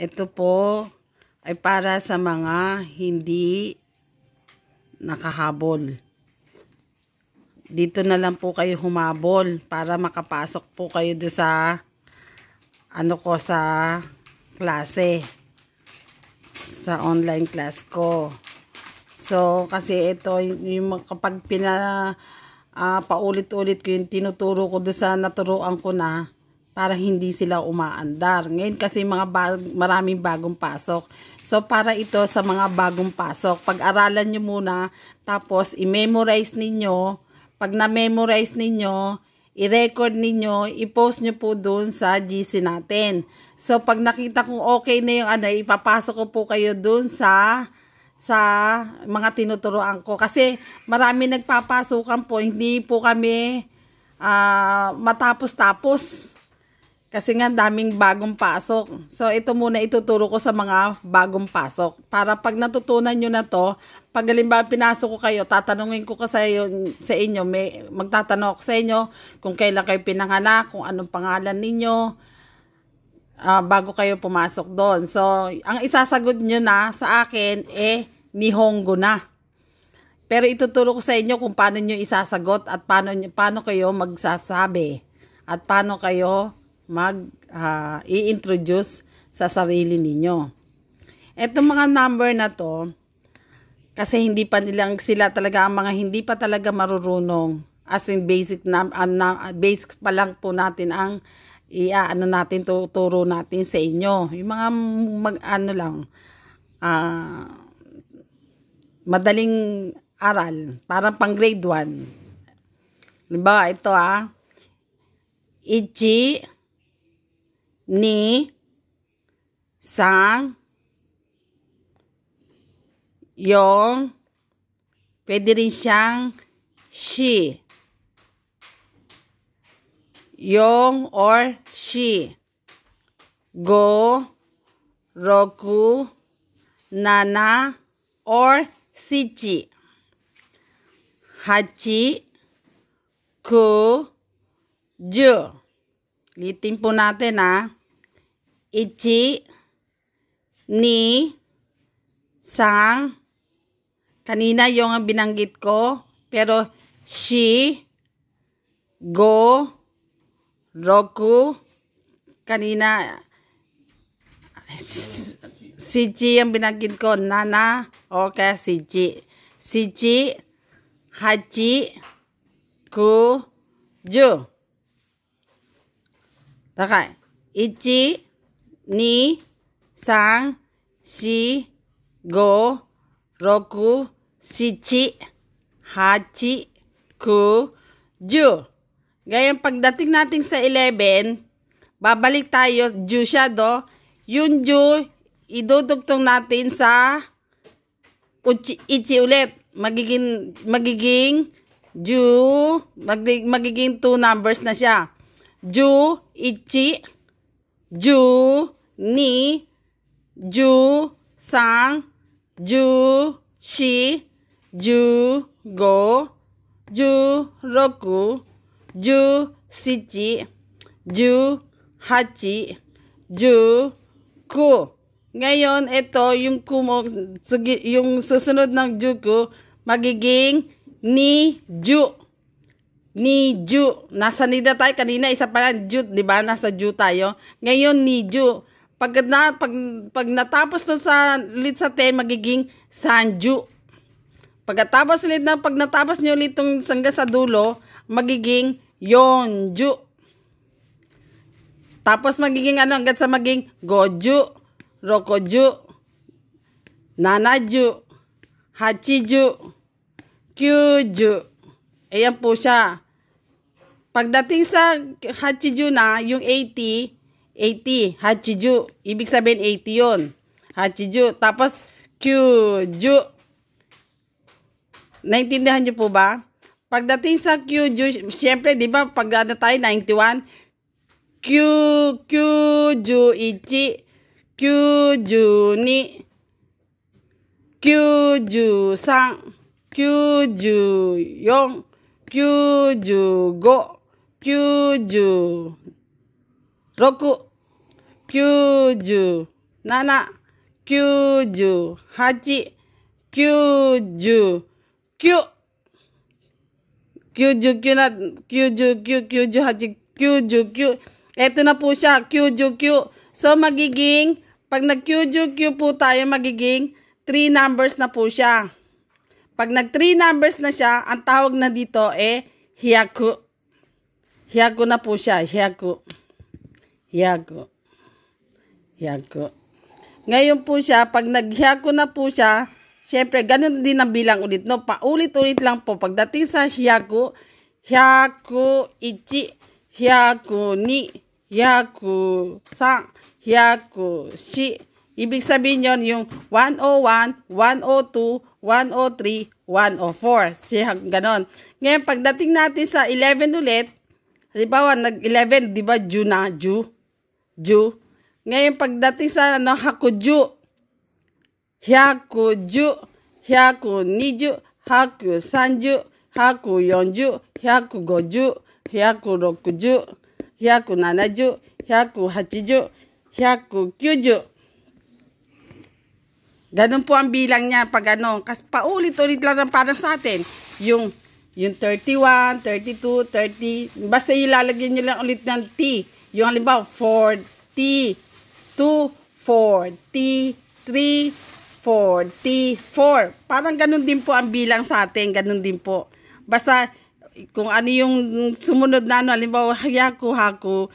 Ito po ay para sa mga hindi nakahabol. Dito na lang po kayo humabol para makapasok po kayo do sa ano ko sa klase. Sa online class ko. So, kasi ito yung kapag pina uh, paulit-ulit ko yung tinuturo ko do sa naturuan ko na para hindi sila umaandar. Ngayon kasi mga bag, maraming bagong pasok. So para ito sa mga bagong pasok, pag-aralan nyo muna tapos i-memorize ninyo. Pag na-memorize ninyo, i-record ninyo, i-post nyo po dun sa GC natin. So pag nakita kong okay na yung ano, ipapasok ko po kayo dun sa sa mga tinuturoan ko. Kasi marami nagpapasukan po, hindi po kami uh, matapos-tapos. Kasi nga daming bagong pasok. So ito muna ituturo ko sa mga bagong pasok. Para pag natutunan nyo na to, pag halimbawa pinasok ko kayo, tatanungin ko ka sa, sa inyo, may, magtatanong ako sa inyo kung kailan kayo pinanganak, kung anong pangalan ninyo, uh, bago kayo pumasok doon. So ang isasagot nyo na sa akin, eh, nihongo na. Pero ituturo ko sa inyo kung paano nyo isasagot at paano, paano kayo magsasabi at paano kayo mag ah, i-introduce sa sarili ninyo. Etong mga number na to, kasi hindi pa nilang sila talaga ang mga hindi pa talaga marurunong as in basic na, uh, na basic pa lang po natin ang iaano uh, natin tuturo natin sa inyo. Yung mga mag ano lang uh, madaling aral, parang pang grade 1. Halimbawa, ito ah. Ichi ni sang yong pwede rin siyang she yong or she go roku nana or sichi hachi ku ju litin po natin ah ఇచ్చి ni sang kanina yung binanggit ko pero she go roku kanina si G yung binanggit ko nana o kaya si G si G haji ku ju 高い。1 ni sang shi go roku sichi hachi ku ju. Ngayon, pagdating natin sa 11, babalik tayo, ju siya do. Yung ju, idudugtong natin sa uchi, ichi ulit. Magiging, magiging ju, magiging, magiging two numbers na siya. Ju, ichi, ju, ni, ju, sang, ju, shi, ju, go, ju, roku, ju, sichi, ju, hachi, ju, ku. Ngayon, ito, yung, kumo, yung susunod ng ju juku, magiging ni ju. Ni ju. Nasa nida tayo kanina, isa pa lang ju, di ba? Nasa ju tayo. Ngayon, ni ju. Pag, na, pag, pag natapos nun sa ulit sa te, magiging sanju. Pagkatapos ulit na, pag natapos nyo ulit itong sangga sa dulo, magiging yonju. Tapos magiging ano hanggang sa maging goju, rokoju, nanaju, hachiju, kyuju. Ayan po siya. Pagdating sa hachiju na, yung 80, 80. Hachiju. Ibig sabihin 80 yun. Hachiju. Tapos, Kyuju. Naintindihan nyo po ba? Pagdating sa Kyuju, syempre, di ba, pagdada ano tayo 91, Kyu, Kyuju ichi, Kyuju ni, Kyuju sang, Kyuju yong, Kyuju go, Kyuju roku kyuju nana kyuju hachi kyuju kyu kyuju kyu na kyuju kyu kyuju hachi kyuju kyu eto na po siya kyuju kyu so magiging pag nag kyuju kyu po tayo magiging 3 numbers na po siya pag nag 3 numbers na siya ang tawag na dito eh hiyaku hiyaku na po siya hiyaku Yago. Yago. Ngayon po siya, pag nagyago na po siya, syempre ganun din ang bilang ulit. No? Paulit-ulit lang po. Pagdating sa hyago, hyago ichi, hyago ni, hyago sa, hyago shi. Ibig sabihin yon yung 101, 102, 103, 104. Siya, ganon. Ngayon, pagdating natin sa 11 ulit, halimbawa, nag-11, di ba, June na, June? Hakuju. Ngayon pagdating sa ano, Hakuju, Hyakuju, Hyaku Niju, Haku Sanju, Haku Yonju, Hyaku Goju, Hyaku Rokuju, Hyaku Nanaju, Hyaku Hachiju, Hyaku Kyuju. Ganun po ang bilang niya pag ano. Kasi paulit-ulit lang ng parang sa atin. Yung, yung 31, 32, 30. Basta ilalagyan niyo lang ulit ng T. Yung halimbawa, 40, 2, 40, 3, 44. Parang ganun din po ang bilang sa atin. Ganun din po. Basta, kung ano yung sumunod na ano, halimbawa, hayaku, haku,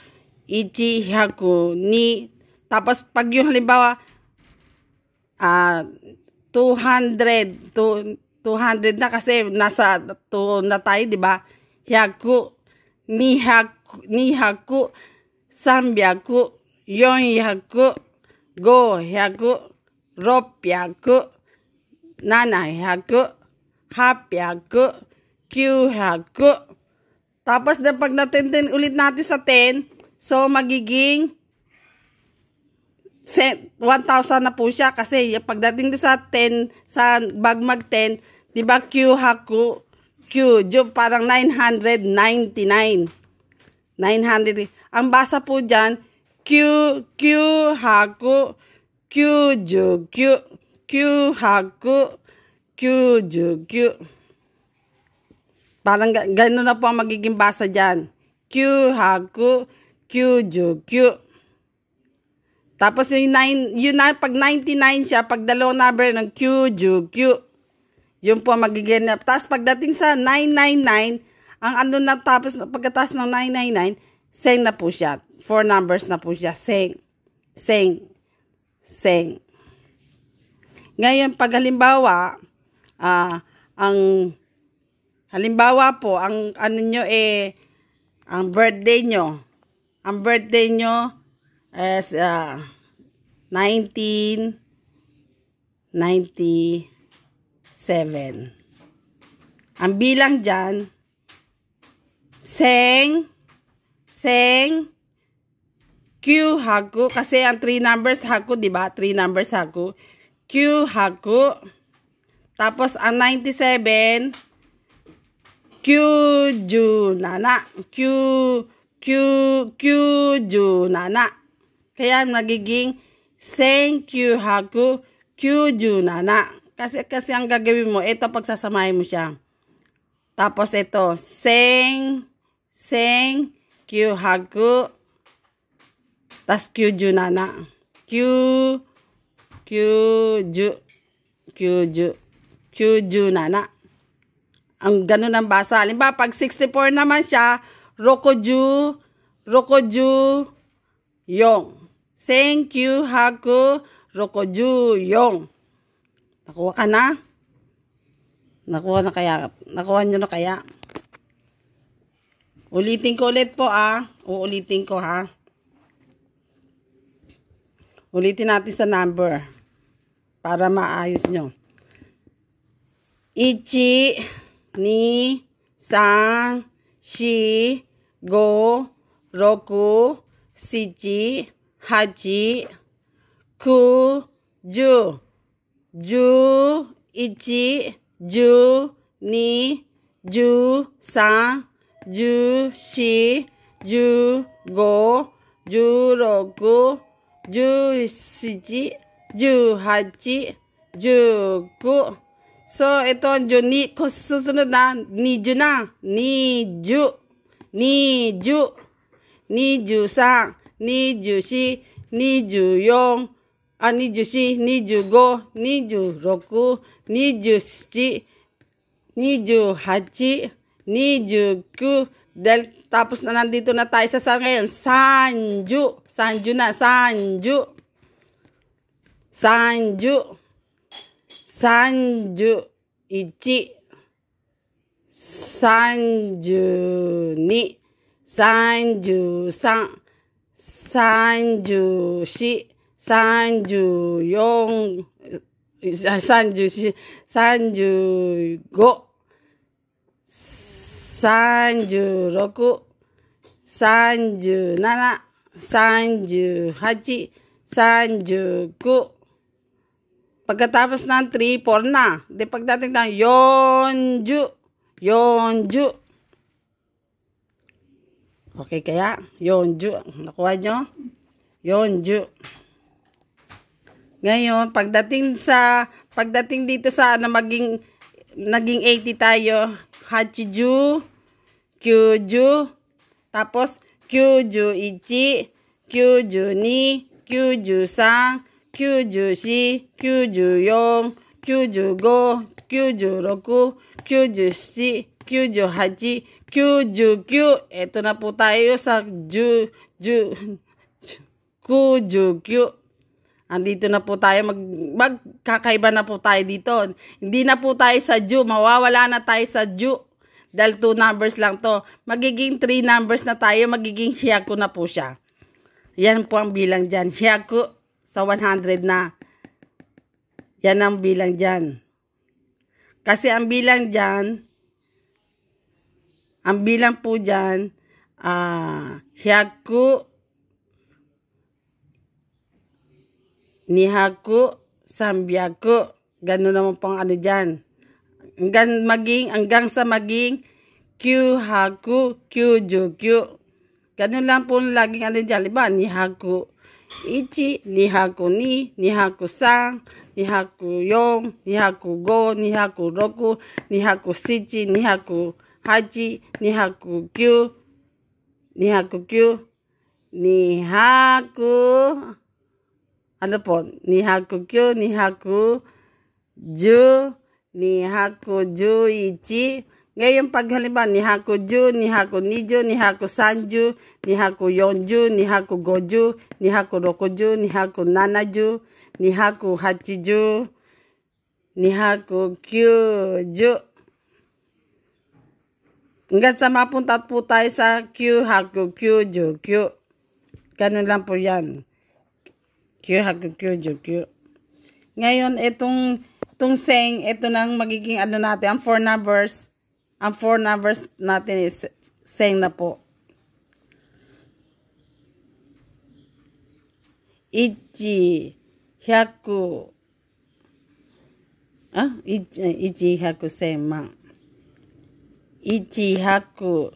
ichi, haku, ni. Tapos, pag yung halimbawa, ah, uh, 200, 2, 200 na kasi nasa to na tayo, di ba? Hyaku, ni haku, ni haku, 300、400、500、600、700, 800, 900. Tapos na pag natin ulit natin sa 10, so magiging 1,000 na po siya kasi pagdating sa 10, sa bag mag 10, di ba Q haku, Q, parang 999. 900. Ang basa po dyan, Q, Q, haku, Q, ju, Q, Q, haku, Q, ju, Q. Parang gano'n na po ang magiging basa dyan. Q, haku, Q, ju, Q. Tapos yung 9, yun na, pag 99 siya, pag dalawang number ng Q, ju, Q. Yun po ang magiganap. Tapos pagdating sa 999, ang ano na tapos, pagkatas ng 999, seng na po siya. Four numbers na po siya. Seng. Seng. Seng. Ngayon, pag halimbawa, ah, uh, ang, halimbawa po, ang ano nyo eh, ang birthday nyo, ang birthday nyo is uh, 19, 97. Ang bilang dyan, Seng, Seng, Q hago Kasi ang 3 numbers hago, di ba? 3 numbers hago. Q hago. Tapos ang 97, Q ju nana. Q, Q, Q ju nana. Kaya nagiging Seng Q hago Q ju nana. Kasi, kasi ang gagawin mo, ito pagsasamahin mo siya. Tapos ito, Seng Seng, Q Haku, tas Q Junana. Q, Q Ju, Q Ju, Q Junana. Ang ganun ang basa. Halimbawa, pag 64 naman siya, Rokoju, Rokoju, Yong. Seng, Q Haku, Rokoju, Yong. Nakuha ka na? Nakuha na kaya? Nakuha nyo na kaya? Ulitin ko ulit po ah. Uulitin ko ha. Ulitin natin sa number. Para maayos nyo. Ichi, ni, san, shi, go, roku, siji, haji, ku, ju. Ju, ichi, ju, ni, ju, san, 十四、十五、十六、十七、十八、十九。そう、えっと、十二、こっすの段、二十な、二十、二十、二十三、二十四、二十四、二十四、二十五、二十六、二十七、二十八、Nijuku del tapos na nandito na tayo sa sa ngayon. Sanju. Sanju na. Sanju. Sanju. Sanju. Ichi. Sanju ni. Sanju san. Sanju Si. Sanju yong. Sanju Si. Sanju go. 37 38 36、37、38、39. Pagkatapos ng 3, 4 na. Di pagdating ng 40, Yonju. Okay kaya? Yonju. Nakuha nyo? Yonju. Ngayon, pagdating sa, pagdating dito sa na maging, naging 80 tayo, Hachiju, kyuju, tapos kyuju ichi, kyuju ni, kyuju san, kyuju shi, kyuju yon, kyuju go, kyuju roku, kyuju shi, kyuju hachi, kyuju kyu. Ito na po tayo sa ju, ju, kuju kyu. Andito na po tayo, mag, magkakaiba na po tayo dito. Hindi na po tayo sa ju, mawawala na tayo sa ju. Dahil 2 numbers lang to. Magiging 3 numbers na tayo. Magiging hiyaku na po siya. Yan po ang bilang dyan. Hiyaku sa 100 na. Yan ang bilang dyan. Kasi ang bilang dyan, ang bilang po dyan, uh, ah, hiyaku, nihaku, sambyaku. Ganun naman pong ano dyan hanggang maging hanggang sa maging Q haku Q jukyu. Ganun lang po laging alin dyan. Diba? Ni haku ichi, ni haku ni, ni haku san, ni haku yon, ni haku go, ni haku roku, ni haku sichi, ni haku hachi, ni haku kyu, ni haku kyu, ni haku, ano po, ni haku kyu, ni haku ju, ni hakuju ichi. Ngayon pag halimbawa ni hakuju, ni haku nijo, ni haku sanju, ni haku yonju, ni haku goju, ni haku rokuju, ni haku nanaju, ni haku hachiju, ni haku kyuju. Ngayon sa mapunta po tayo sa kyu haku, Kyuju, Kyu. Ganun lang po yan. Kyu haku, Kyuju, Kyu. Ngayon, itong tungseng, ito nang magiging ano natin, ang four numbers, ang four numbers natin is seng na po. Ichi, hyaku, ah, ichi, eh, ichi hyaku senman. Ichi, hyaku,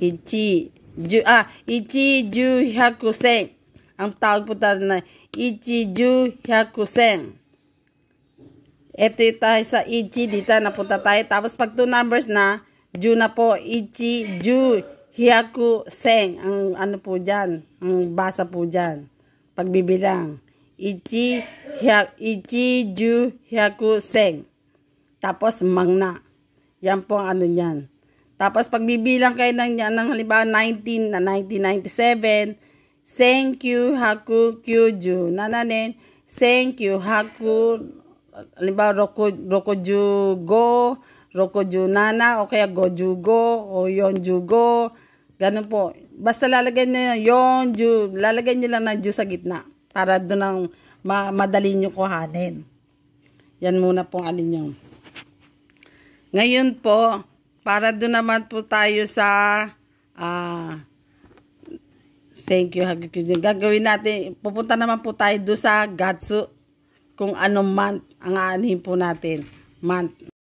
ichi, ju, ah, ichi, ju, hyaku sen. Ang tawag po tayo na, ichi, ju, hyaku sen. Ito tayo sa EG dito punta tayo. Tapos pag two numbers na, Ju na po, Ichi, Ju, Hiyaku, Seng. Ang ano po dyan, ang basa po dyan. Pagbibilang. Ichi, hiyak, Ichi, Ju, Hiyaku, Seng. Tapos Mangna. Yan po ang ano niyan. Tapos pagbibilang kayo ng, ng halimbawa 19 na 1997, Seng, Kyu, Haku, Kyu, Ju. Nananen, Seng, Kyu, Haku, halimbawa roko, roko rokojugo, rokojunana, o kaya gojugo, o yonjugo, ganun po. Basta lalagyan nyo yon ju, lalagyan nyo lang ng ju sa gitna para doon ang ma madali niyo kuhanin. Yan muna pong alin nyo. Ngayon po, para doon naman po tayo sa ah, uh, Thank you, Hagi Cuisine. Gagawin natin, pupunta naman po tayo doon sa Gatsu, kung anong month ang aanhin po natin month.